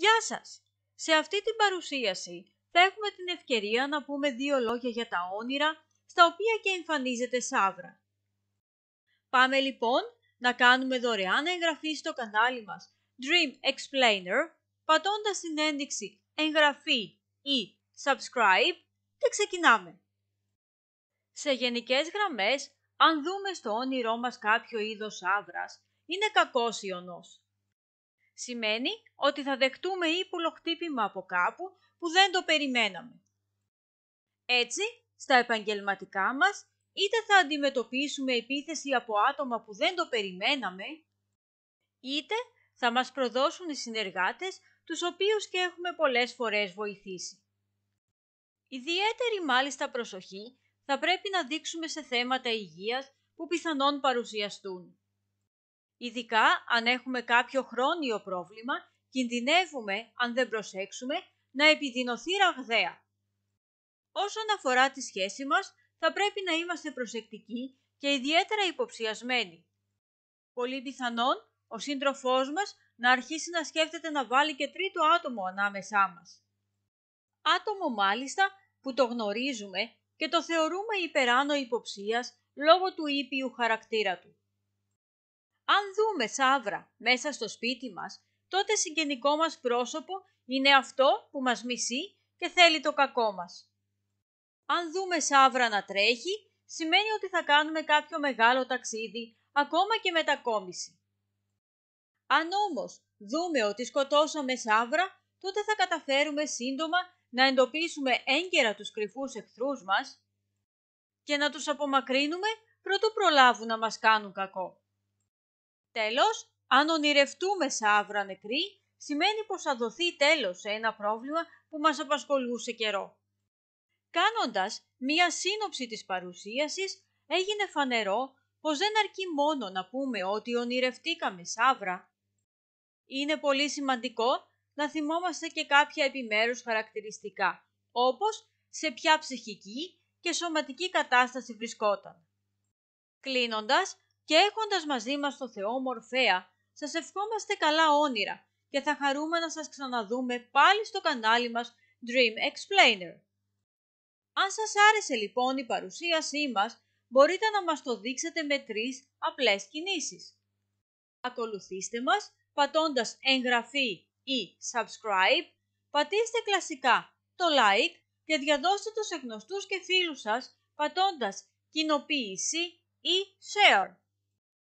Γεια σας! Σε αυτή την παρουσίαση θα έχουμε την ευκαιρία να πούμε δύο λόγια για τα όνειρα, στα οποία και εμφανίζεται σαύρα. Πάμε λοιπόν να κάνουμε δωρεάν εγγραφή στο κανάλι μας Dream Explainer, πατώντας την ένδειξη εγγραφή ή subscribe και ξεκινάμε. Σε γενικές γραμμές, αν δούμε στο όνειρό μας κάποιο είδος σαύρας, είναι κακός ιονός. Σημαίνει ότι θα δεχτούμε ύπουλο χτύπημα από κάπου που δεν το περιμέναμε. Έτσι, στα επαγγελματικά μας, είτε θα αντιμετωπίσουμε επίθεση από άτομα που δεν το περιμέναμε, είτε θα μας προδώσουν οι συνεργάτες, τους οποίους και έχουμε πολλές φορές βοηθήσει. Ιδιαίτερη μάλιστα προσοχή θα πρέπει να δείξουμε σε θέματα υγείας που πιθανόν παρουσιαστούν. Ειδικά αν έχουμε κάποιο χρόνιο πρόβλημα, κινδυνεύουμε, αν δεν προσέξουμε, να επιδεινωθεί ραγδαία. Όσον αφορά τη σχέση μας, θα πρέπει να είμαστε προσεκτικοί και ιδιαίτερα υποψιασμένοι. Πολύ πιθανόν, ο σύντροφός μας να αρχίσει να σκέφτεται να βάλει και τρίτο άτομο ανάμεσά μας. Άτομο μάλιστα που το γνωρίζουμε και το θεωρούμε υπεράνω υποψίας λόγω του ήπιου χαρακτήρα του. Αν δούμε σαύρα μέσα στο σπίτι μας, τότε συγγενικό μας πρόσωπο είναι αυτό που μας μισεί και θέλει το κακό μας. Αν δούμε σαύρα να τρέχει, σημαίνει ότι θα κάνουμε κάποιο μεγάλο ταξίδι, ακόμα και μετακόμιση. Αν όμως δούμε ότι σκοτώσαμε σαύρα, τότε θα καταφέρουμε σύντομα να εντοπίσουμε έγκαιρα τους κρυφούς εχθρούς μας και να τους απομακρύνουμε προτού προλάβουν να μας κάνουν κακό. Τέλος, αν ονειρευτούμε σαύρα νεκρή, σημαίνει πως θα δοθεί τέλος σε ένα πρόβλημα που μας απασχολούσε καιρό. Κάνοντας μία σύνοψη της παρουσίασης, έγινε φανερό πως δεν αρκεί μόνο να πούμε ότι ονειρευτήκαμε σαύρα. Είναι πολύ σημαντικό να θυμόμαστε και κάποια επιμέρους χαρακτηριστικά, όπως σε ποια ψυχική και σωματική κατάσταση βρισκόταν. Κλείνοντας, και έχοντας μαζί μας το Θεό Μορφέα, σας ευχόμαστε καλά όνειρα και θα χαρούμε να σας ξαναδούμε πάλι στο κανάλι μας Dream Explainer. Αν σας άρεσε λοιπόν η παρουσίασή μας, μπορείτε να μας το δείξετε με τρεις απλές κινήσεις. Ακολουθήστε μας πατώντας εγγραφή ή subscribe, πατήστε κλασικά το like και διαδώστε τους σε γνωστούς και φίλους σας πατώντας κοινοποίηση ή share.